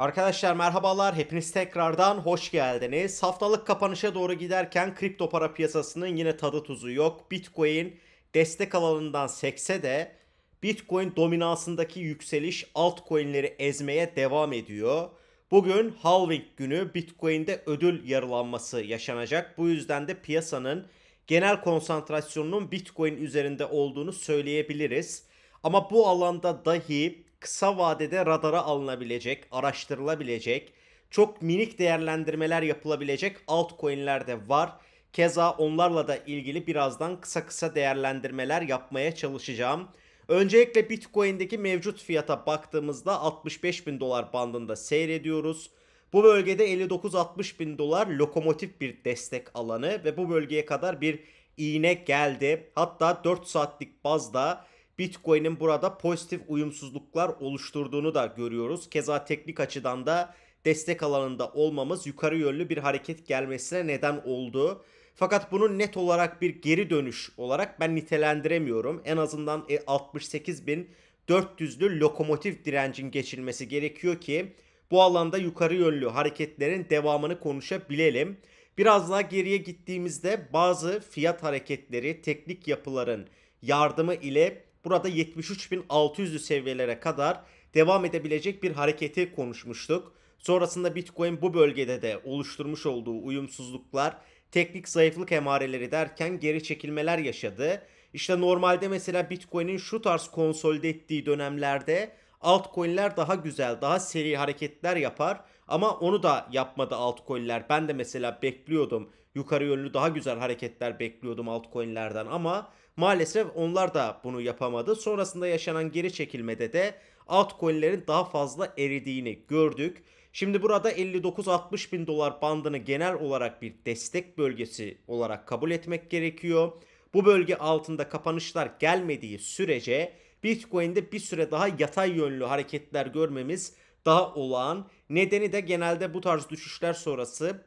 Arkadaşlar merhabalar hepiniz tekrardan hoş geldiniz. Haftalık kapanışa doğru giderken kripto para piyasasının yine tadı tuzu yok. Bitcoin destek alanından sekse de Bitcoin dominansındaki yükseliş altcoin'leri ezmeye devam ediyor. Bugün halving günü Bitcoin'de ödül yarılanması yaşanacak. Bu yüzden de piyasanın genel konsantrasyonunun Bitcoin üzerinde olduğunu söyleyebiliriz. Ama bu alanda dahi kısa vadede radara alınabilecek, araştırılabilecek, çok minik değerlendirmeler yapılabilecek altcoin'ler de var. Keza onlarla da ilgili birazdan kısa kısa değerlendirmeler yapmaya çalışacağım. Öncelikle Bitcoin'deki mevcut fiyata baktığımızda 65 bin dolar bandında seyrediyoruz. Bu bölgede 59-60 bin dolar lokomotif bir destek alanı ve bu bölgeye kadar bir iğne geldi. Hatta 4 saatlik bazda Bitcoin'in burada pozitif uyumsuzluklar oluşturduğunu da görüyoruz. Keza teknik açıdan da destek alanında olmamız yukarı yönlü bir hareket gelmesine neden oldu. Fakat bunu net olarak bir geri dönüş olarak ben nitelendiremiyorum. En azından 68.400'lü e, lokomotif direncin geçilmesi gerekiyor ki bu alanda yukarı yönlü hareketlerin devamını konuşabilelim. Biraz daha geriye gittiğimizde bazı fiyat hareketleri teknik yapıların yardımı ile burada 73.600'lü seviyelere kadar devam edebilecek bir hareketi konuşmuştuk. Sonrasında Bitcoin bu bölgede de oluşturmuş olduğu uyumsuzluklar, teknik zayıflık emareleri derken geri çekilmeler yaşadı. İşte normalde mesela Bitcoin'in şu tarz konsolide ettiği dönemlerde altcoin'ler daha güzel, daha seri hareketler yapar ama onu da yapmadı altcoin'ler. Ben de mesela bekliyordum yukarı yönlü daha güzel hareketler bekliyordum altcoin'lerden ama Maalesef onlar da bunu yapamadı. Sonrasında yaşanan geri çekilmede de altcoin'lerin daha fazla eridiğini gördük. Şimdi burada 59-60 bin dolar bandını genel olarak bir destek bölgesi olarak kabul etmek gerekiyor. Bu bölge altında kapanışlar gelmediği sürece Bitcoin'de bir süre daha yatay yönlü hareketler görmemiz daha olağan. Nedeni de genelde bu tarz düşüşler sonrası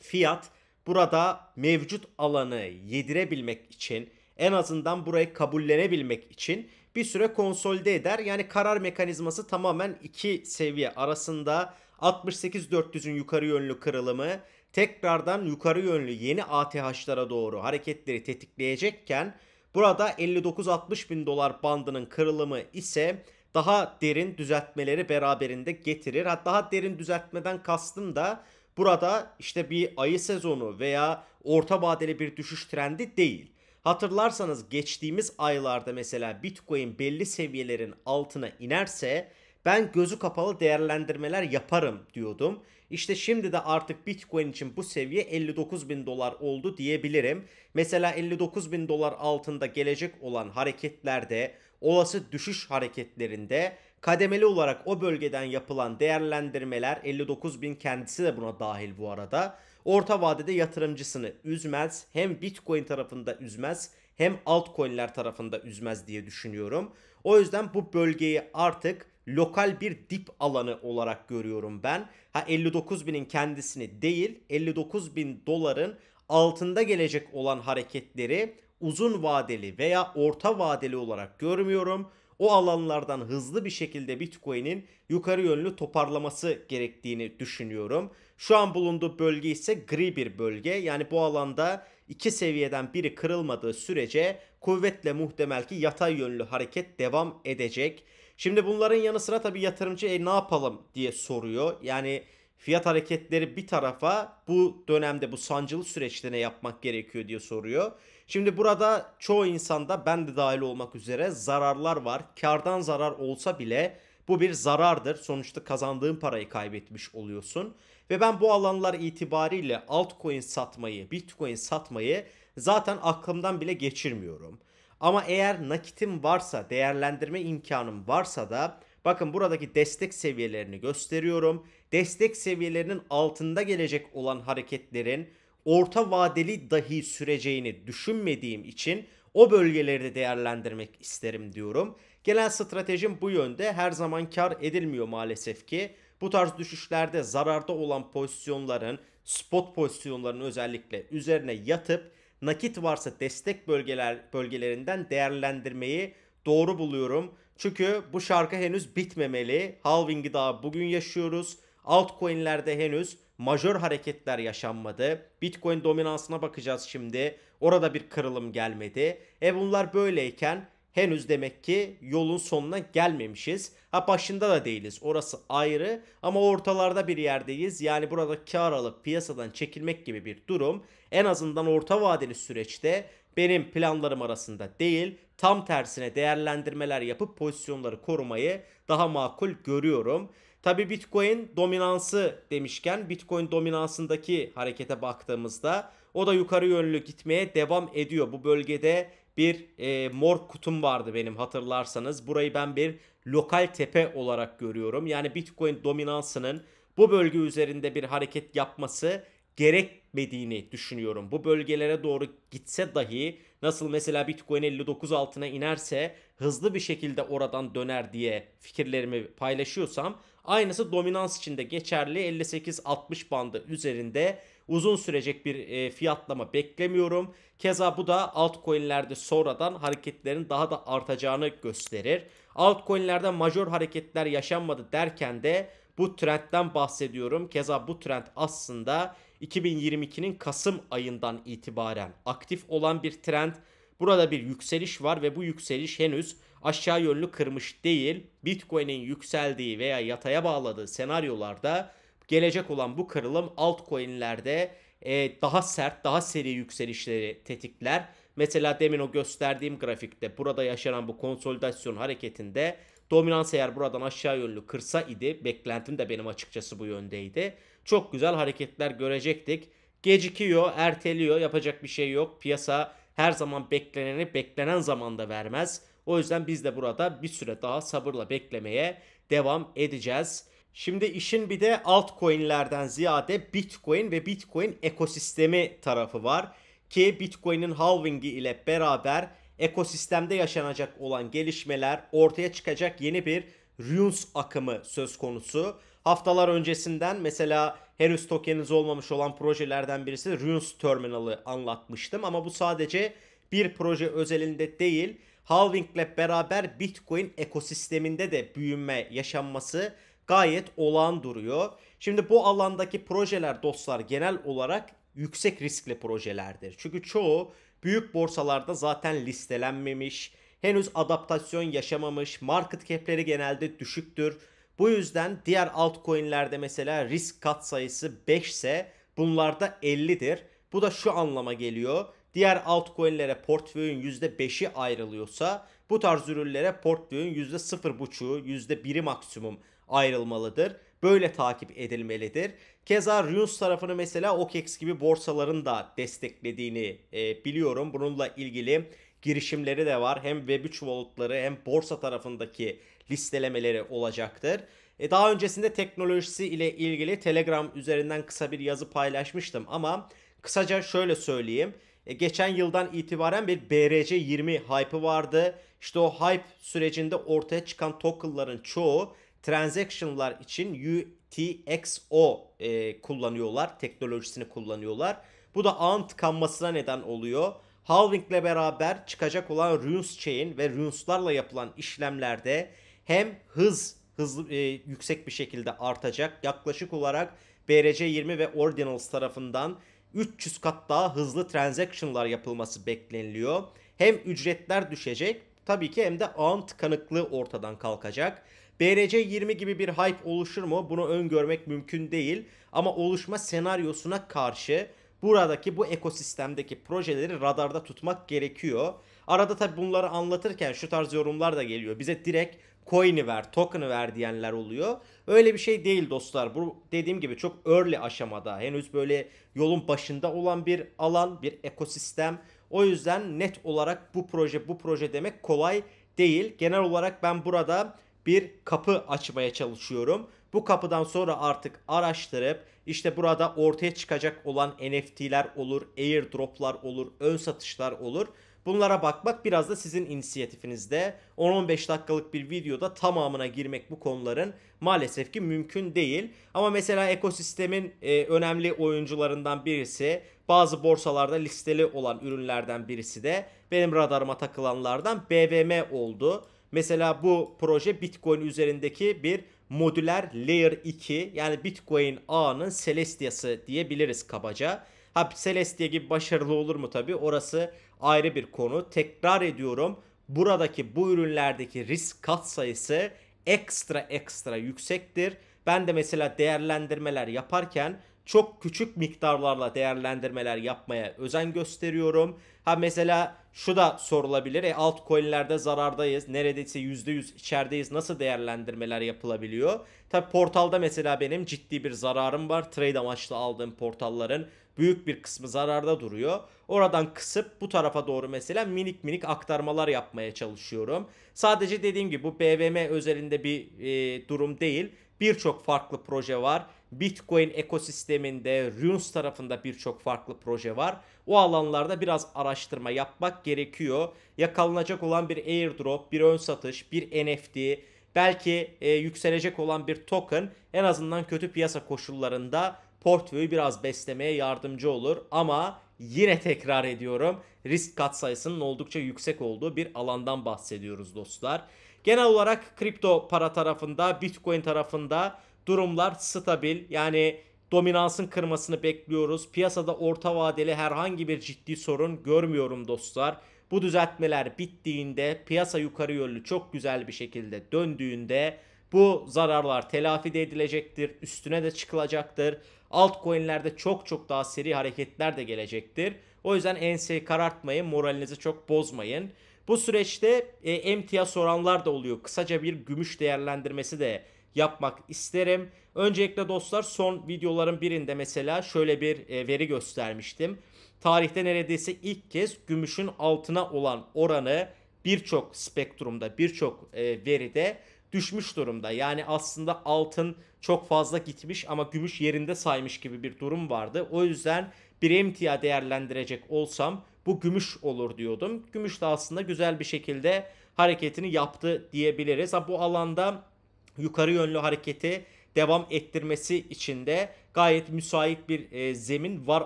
fiyat burada mevcut alanı yedirebilmek için en azından burayı kabullenebilmek için bir süre konsolide eder. Yani karar mekanizması tamamen iki seviye arasında 68-400'ün yukarı yönlü kırılımı tekrardan yukarı yönlü yeni ATH'lara doğru hareketleri tetikleyecekken burada 59-60 bin dolar bandının kırılımı ise daha derin düzeltmeleri beraberinde getirir. Hatta daha derin düzeltmeden kastım da burada işte bir ayı sezonu veya orta vadeli bir düşüş trendi değil. Hatırlarsanız geçtiğimiz aylarda mesela Bitcoin belli seviyelerin altına inerse ben gözü kapalı değerlendirmeler yaparım diyordum. İşte şimdi de artık Bitcoin için bu seviye 59 bin dolar oldu diyebilirim. Mesela 59 bin dolar altında gelecek olan hareketlerde, olası düşüş hareketlerinde kademeli olarak o bölgeden yapılan değerlendirmeler 59 bin kendisi de buna dahil bu arada Orta vadede yatırımcısını üzmez. Hem Bitcoin tarafında üzmez hem altcoin'ler tarafında üzmez diye düşünüyorum. O yüzden bu bölgeyi artık lokal bir dip alanı olarak görüyorum ben. Ha 59 binin kendisini değil 59 bin doların altında gelecek olan hareketleri uzun vadeli veya orta vadeli olarak görmüyorum o alanlardan hızlı bir şekilde Bitcoin'in yukarı yönlü toparlaması gerektiğini düşünüyorum. Şu an bulunduğu bölge ise gri bir bölge. Yani bu alanda iki seviyeden biri kırılmadığı sürece kuvvetle muhtemel ki yatay yönlü hareket devam edecek. Şimdi bunların yanı sıra tabii yatırımcı e, ne yapalım diye soruyor. Yani fiyat hareketleri bir tarafa bu dönemde bu sancılı süreçte ne yapmak gerekiyor diye soruyor. Şimdi burada çoğu insanda ben de dahil olmak üzere zararlar var. Kardan zarar olsa bile bu bir zarardır. Sonuçta kazandığın parayı kaybetmiş oluyorsun. Ve ben bu alanlar itibariyle altcoin satmayı, bitcoin satmayı zaten aklımdan bile geçirmiyorum. Ama eğer nakitim varsa, değerlendirme imkanım varsa da bakın buradaki destek seviyelerini gösteriyorum. Destek seviyelerinin altında gelecek olan hareketlerin orta vadeli dahi süreceğini düşünmediğim için o bölgelerde değerlendirmek isterim diyorum. Gelen stratejim bu yönde her zaman kar edilmiyor maalesef ki. Bu tarz düşüşlerde zararda olan pozisyonların, spot pozisyonlarının özellikle üzerine yatıp nakit varsa destek bölgeler bölgelerinden değerlendirmeyi doğru buluyorum. Çünkü bu şarkı henüz bitmemeli. Halving'i daha bugün yaşıyoruz. Altcoin'lerde henüz majör hareketler yaşanmadı. Bitcoin dominansına bakacağız şimdi. Orada bir kırılım gelmedi. E bunlar böyleyken henüz demek ki yolun sonuna gelmemişiz. Ha başında da değiliz. Orası ayrı ama ortalarda bir yerdeyiz. Yani burada kar alıp piyasadan çekilmek gibi bir durum en azından orta vadeli süreçte benim planlarım arasında değil, tam tersine değerlendirmeler yapıp pozisyonları korumayı daha makul görüyorum. Tabi Bitcoin dominansı demişken Bitcoin dominansındaki harekete baktığımızda o da yukarı yönlü gitmeye devam ediyor. Bu bölgede bir e, mor kutum vardı benim hatırlarsanız. Burayı ben bir lokal tepe olarak görüyorum. Yani Bitcoin dominansının bu bölge üzerinde bir hareket yapması gerekmediğini düşünüyorum. Bu bölgelere doğru gitse dahi Nasıl mesela Bitcoin 59 altına inerse hızlı bir şekilde oradan döner diye fikirlerimi paylaşıyorsam aynısı dominans içinde geçerli 58-60 bandı üzerinde uzun sürecek bir e, fiyatlama beklemiyorum. Keza bu da altcoin'lerde sonradan hareketlerin daha da artacağını gösterir. Altcoin'lerde majör hareketler yaşanmadı derken de bu trendten bahsediyorum. Keza bu trend aslında 2022'nin Kasım ayından itibaren aktif olan bir trend. Burada bir yükseliş var ve bu yükseliş henüz aşağı yönlü kırmış değil. Bitcoin'in yükseldiği veya yataya bağladığı senaryolarda gelecek olan bu kırılım altcoin'lerde e, daha sert, daha seri yükselişleri tetikler. Mesela demin o gösterdiğim grafikte burada yaşanan bu konsolidasyon hareketinde Dominans eğer buradan aşağı yönlü kırsa idi. Beklentim de benim açıkçası bu yöndeydi. Çok güzel hareketler görecektik. Gecikiyor, erteliyor, yapacak bir şey yok. Piyasa her zaman bekleneni beklenen zamanda vermez. O yüzden biz de burada bir süre daha sabırla beklemeye devam edeceğiz. Şimdi işin bir de altcoin'lerden ziyade Bitcoin ve Bitcoin ekosistemi tarafı var ki Bitcoin'in halvingi ile beraber ekosistemde yaşanacak olan gelişmeler, ortaya çıkacak yeni bir Runes akımı söz konusu. Haftalar öncesinden mesela henüz tokeniniz olmamış olan projelerden birisi Runes Terminal'ı anlatmıştım ama bu sadece bir proje özelinde değil, Halving'le beraber Bitcoin ekosisteminde de büyüme yaşanması gayet olağan duruyor. Şimdi bu alandaki projeler dostlar genel olarak yüksek riskli projelerdir. Çünkü çoğu büyük borsalarda zaten listelenmemiş, henüz adaptasyon yaşamamış, market cap'leri genelde düşüktür. Bu yüzden diğer altcoin'lerde mesela risk kat sayısı 5 ise bunlarda 50'dir. Bu da şu anlama geliyor. Diğer altcoin'lere portföyün %5'i ayrılıyorsa bu tarz ürünlere portföyün %0.5'u %1'i maksimum ayrılmalıdır böyle takip edilmelidir. Keza Runes tarafını mesela OKEX gibi borsaların da desteklediğini e, biliyorum. Bununla ilgili girişimleri de var. Hem Web3 Wallet'ları hem borsa tarafındaki listelemeleri olacaktır. E daha öncesinde teknolojisi ile ilgili Telegram üzerinden kısa bir yazı paylaşmıştım ama kısaca şöyle söyleyeyim. E geçen yıldan itibaren bir BRC20 hype'ı vardı. İşte o hype sürecinde ortaya çıkan token'ların çoğu transaction'lar için UTXO e, kullanıyorlar. Teknolojisini kullanıyorlar. Bu da ağın tıkanmasına neden oluyor. Halving ile beraber çıkacak olan Runes Chain ve Runes'larla yapılan işlemlerde hem hız hızlı e, yüksek bir şekilde artacak. Yaklaşık olarak BRC20 ve Ordinals tarafından 300 kat daha hızlı transaction'lar yapılması bekleniliyor. Hem ücretler düşecek tabii ki hem de ağın tıkanıklığı ortadan kalkacak. BRC20 gibi bir hype oluşur mu? Bunu öngörmek mümkün değil. Ama oluşma senaryosuna karşı buradaki bu ekosistemdeki projeleri radarda tutmak gerekiyor. Arada tabi bunları anlatırken şu tarz yorumlar da geliyor. Bize direkt coin'i ver, token'ı ver diyenler oluyor. Öyle bir şey değil dostlar. Bu dediğim gibi çok early aşamada. Henüz böyle yolun başında olan bir alan, bir ekosistem. O yüzden net olarak bu proje bu proje demek kolay değil. Genel olarak ben burada bir kapı açmaya çalışıyorum. Bu kapıdan sonra artık araştırıp işte burada ortaya çıkacak olan NFT'ler olur, airdroplar olur, ön satışlar olur. Bunlara bakmak biraz da sizin inisiyatifinizde. 10-15 dakikalık bir videoda tamamına girmek bu konuların maalesef ki mümkün değil. Ama mesela ekosistemin e, önemli oyuncularından birisi, bazı borsalarda listeli olan ürünlerden birisi de benim radarıma takılanlardan BVM oldu. Mesela bu proje Bitcoin üzerindeki bir modüler layer 2 yani Bitcoin ağının Celestia'sı diyebiliriz kabaca. Ha Celestia gibi başarılı olur mu tabi orası ayrı bir konu. Tekrar ediyorum buradaki bu ürünlerdeki risk kat sayısı ekstra ekstra yüksektir. Ben de mesela değerlendirmeler yaparken çok küçük miktarlarla değerlendirmeler yapmaya özen gösteriyorum. Ha mesela şu da sorulabilir. E altcoin'lerde zarardayız. Neredeyse %100 içerideyiz. Nasıl değerlendirmeler yapılabiliyor? Tabi portalda mesela benim ciddi bir zararım var. Trade amaçlı aldığım portalların büyük bir kısmı zararda duruyor. Oradan kısıp bu tarafa doğru mesela minik minik aktarmalar yapmaya çalışıyorum. Sadece dediğim gibi bu BVM özelinde bir e, durum değil. Birçok farklı proje var. Bitcoin ekosisteminde Runes tarafında birçok farklı proje var. O alanlarda biraz araştırma yapmak gerekiyor. Yakalanacak olan bir airdrop, bir ön satış, bir NFT, belki e, yükselecek olan bir token en azından kötü piyasa koşullarında portföyü biraz beslemeye yardımcı olur ama yine tekrar ediyorum risk katsayısının oldukça yüksek olduğu bir alandan bahsediyoruz dostlar. Genel olarak kripto para tarafında, Bitcoin tarafında Durumlar stabil. Yani dominansın kırmasını bekliyoruz. Piyasada orta vadeli herhangi bir ciddi sorun görmüyorum dostlar. Bu düzeltmeler bittiğinde piyasa yukarı yönlü çok güzel bir şekilde döndüğünde bu zararlar telafi de edilecektir. Üstüne de çıkılacaktır. Altcoin'lerde çok çok daha seri hareketler de gelecektir. O yüzden enseyi karartmayın, moralinizi çok bozmayın. Bu süreçte e, emtia soranlar da oluyor. Kısaca bir gümüş değerlendirmesi de yapmak isterim. Öncelikle dostlar son videoların birinde mesela şöyle bir e, veri göstermiştim. Tarihte neredeyse ilk kez gümüşün altına olan oranı birçok spektrumda, birçok e, veride düşmüş durumda. Yani aslında altın çok fazla gitmiş ama gümüş yerinde saymış gibi bir durum vardı. O yüzden bir emtia değerlendirecek olsam bu gümüş olur diyordum. Gümüş de aslında güzel bir şekilde hareketini yaptı diyebiliriz. Ha, bu alanda yukarı yönlü hareketi devam ettirmesi için de gayet müsait bir e, zemin var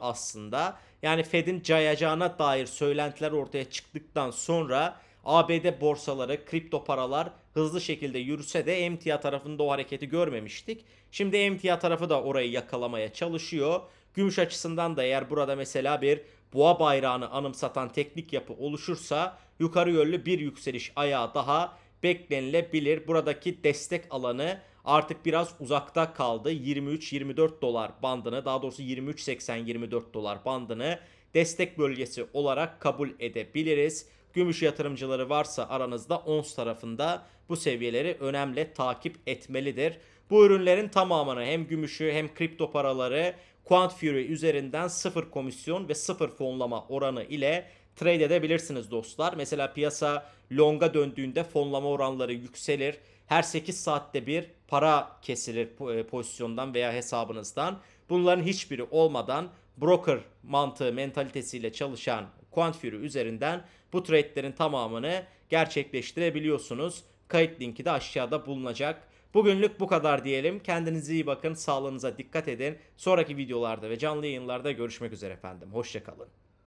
aslında. Yani Fed'in cayacağına dair söylentiler ortaya çıktıktan sonra ABD borsaları, kripto paralar hızlı şekilde yürüse de emtia tarafında o hareketi görmemiştik. Şimdi emtia tarafı da orayı yakalamaya çalışıyor. Gümüş açısından da eğer burada mesela bir boğa bayrağını anımsatan teknik yapı oluşursa yukarı yönlü bir yükseliş ayağı daha beklenilebilir. Buradaki destek alanı artık biraz uzakta kaldı. 23-24 dolar bandını daha doğrusu 23.80-24 dolar bandını destek bölgesi olarak kabul edebiliriz. Gümüş yatırımcıları varsa aranızda ONS tarafında bu seviyeleri önemli takip etmelidir. Bu ürünlerin tamamını hem gümüşü hem kripto paraları Quant Fury üzerinden sıfır komisyon ve sıfır fonlama oranı ile trade edebilirsiniz dostlar. Mesela piyasa longa döndüğünde fonlama oranları yükselir. Her 8 saatte bir para kesilir e, pozisyondan veya hesabınızdan. Bunların hiçbiri olmadan broker mantığı mentalitesiyle çalışan Quantfury üzerinden bu trade'lerin tamamını gerçekleştirebiliyorsunuz. Kayıt linki de aşağıda bulunacak. Bugünlük bu kadar diyelim. Kendinize iyi bakın, sağlığınıza dikkat edin. Sonraki videolarda ve canlı yayınlarda görüşmek üzere efendim. Hoşçakalın.